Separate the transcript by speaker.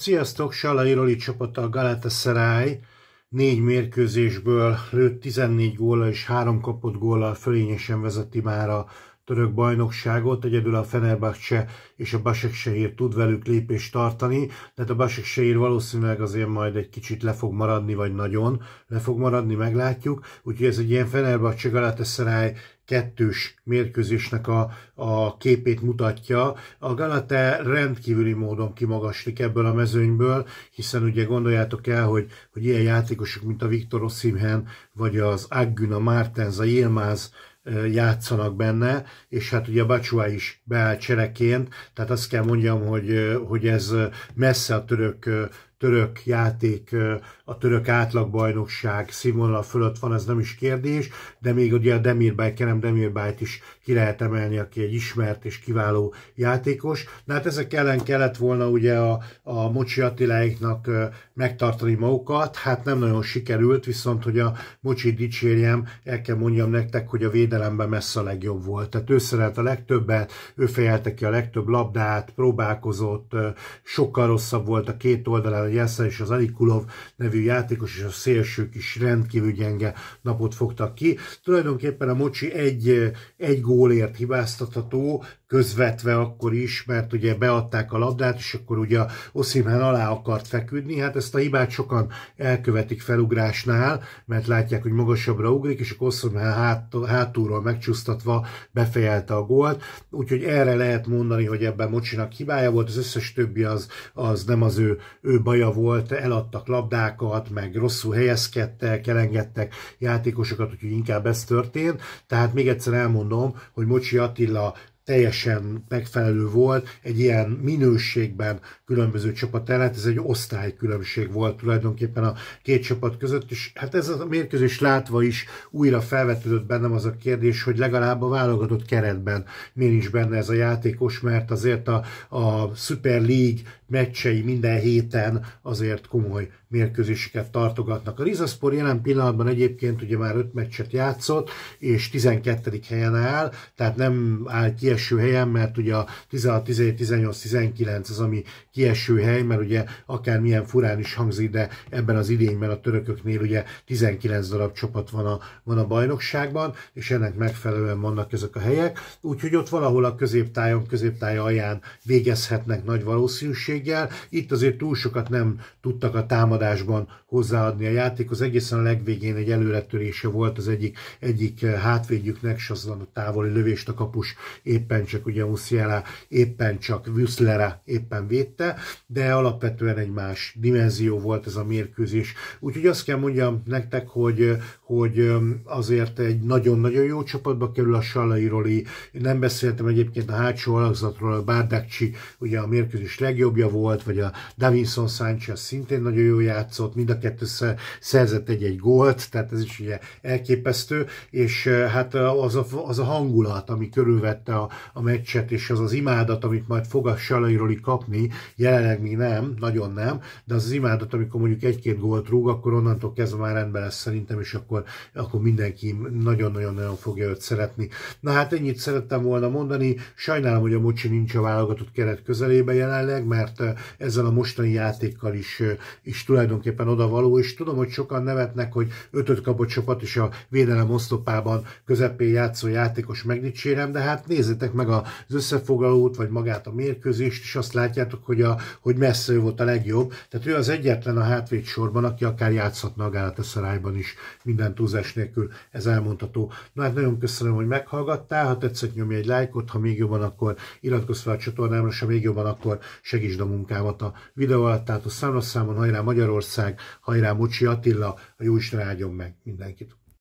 Speaker 1: Sziasztok, Salai Roli csapata a Galatasaray négy mérkőzésből lőtt 14 góla és három kapott góllal fölényesen vezeti már a török bajnokságot, egyedül a Fenerbahce és a Basaksehir tud velük lépést tartani, tehát a Basaksehir valószínűleg azért majd egy kicsit le fog maradni, vagy nagyon le fog maradni, meglátjuk, úgyhogy ez egy ilyen Fenerbahce Galatasaray kettős mérkőzésnek a, a képét mutatja. A Galate rendkívüli módon kimagaslik ebből a mezőnyből, hiszen ugye gondoljátok el, hogy, hogy ilyen játékosok, mint a Viktor Oszimhen, vagy az Agguna Martens, a Yilmaz, játszanak benne, és hát ugye Bacsua is beáll csereként, tehát azt kell mondjam, hogy, hogy ez messze a török török játék, a török átlagbajnokság színvonal fölött van, ez nem is kérdés, de még ugye a Demirbay, Kerem Demirbájt is ki lehet emelni, aki egy ismert és kiváló játékos. Na, hát ezek ellen kellett volna ugye a, a Mocsi Attiláiknak megtartani magukat, hát nem nagyon sikerült, viszont hogy a Mocsi dicsérjem, el kell mondjam nektek, hogy a védelemben messze a legjobb volt. Tehát ő szerelt a legtöbbet, ő fejelte ki a legtöbb labdát, próbálkozott, sokkal rosszabb volt a két oldalán Jessa és az Alikulov nevű játékos és a szélsők is rendkívül gyenge napot fogtak ki. Tulajdonképpen a Mocsi egy, egy gólért hibáztatható, közvetve akkor is, mert ugye beadták a labdát, és akkor ugye Oszimán alá akart feküdni, hát ezt a hibát sokan elkövetik felugrásnál, mert látják, hogy magasabbra ugrik, és akkor Oszimán hát, hátulról megcsúsztatva befejelte a gólt, úgyhogy erre lehet mondani, hogy ebben Mocsinak hibája volt, az összes többi az, az nem az ő, ő baja volt, eladtak labdákat, meg rosszul helyezkedtek, elengedtek játékosokat, úgyhogy inkább ez történt, tehát még egyszer elmondom, hogy Mocsi Attila teljesen megfelelő volt, egy ilyen minőségben különböző csapat ellen, hát ez egy osztálykülönbség volt tulajdonképpen a két csapat között, és hát ez a mérkőzés látva is újra felvetődött bennem az a kérdés, hogy legalább a válogatott keretben miért is benne ez a játékos, mert azért a, a Super League meccsei minden héten azért komoly mérkőzéseket tartogatnak. A Rizaspor jelen pillanatban egyébként ugye már öt meccset játszott, és 12. helyen áll, tehát nem áll kieső helyen, mert ugye a 16, 17, 18, 19 az, ami kieső hely, mert ugye akármilyen furán is hangzik, de ebben az idényben a törököknél ugye 19 darab csapat van a, van a bajnokságban, és ennek megfelelően vannak ezek a helyek, úgyhogy ott valahol a középtájon, középtáj alján végezhetnek nagy valószínűséggel. Itt azért túl sokat nem tudtak a támadó támadásban hozzáadni a játékhoz. Egészen a legvégén egy előretörése volt az egyik, egyik eh, hátvédjüknek, és azon a távoli lövést a kapus éppen csak, ugye Musiala éppen csak Wüsslera éppen védte, de alapvetően egy más dimenzió volt ez a mérkőzés. Úgyhogy azt kell mondjam nektek, hogy, eh, hogy eh, azért egy nagyon-nagyon jó csapatba kerül a Salairoli. Nem beszéltem egyébként a hátsó alakzatról, a Bárdakcsi ugye a mérkőzés legjobbja volt, vagy a Davinson Sánchez szintén nagyon jó játszott, mind a kettő szerzett egy-egy gólt, tehát ez is ugye elképesztő, és hát az a, az a hangulat, ami körülvette a, a meccset, és az az imádat, amit majd fog a Salairoli kapni, jelenleg még nem, nagyon nem, de az az imádat, amikor mondjuk egy-két gólt rúg, akkor onnantól kezdve már rendben lesz szerintem, és akkor, akkor mindenki nagyon-nagyon-nagyon fogja őt szeretni. Na hát ennyit szerettem volna mondani, sajnálom, hogy a Mocsi nincs a válogatott keret közelébe jelenleg, mert ezzel a mostani játékkal is, is tulajdonképpen tulajdonképpen odavaló, és tudom, hogy sokan nevetnek, hogy ötöt kapott csapat is a védelem osztopában közepén játszó játékos megdicsérem, de hát nézzétek meg az összefoglalót, vagy magát a mérkőzést, és azt látjátok, hogy, a, hogy messze ő volt a legjobb. Tehát ő az egyetlen a hátvéd sorban, aki akár játszhatna a Gálatasarályban is, minden túlzás nélkül ez elmondható. Na hát nagyon köszönöm, hogy meghallgattál, ha tetszett nyomj egy lájkot, ha még jobban, akkor iratkozz fel a csatornámra, ha még jobban, akkor segítsd a munkámat a videó alatt, tehát a számon, hajrá magyar Magyarország, hajrá Mocsi Attila, a Jóisten áldjon meg mindenkit.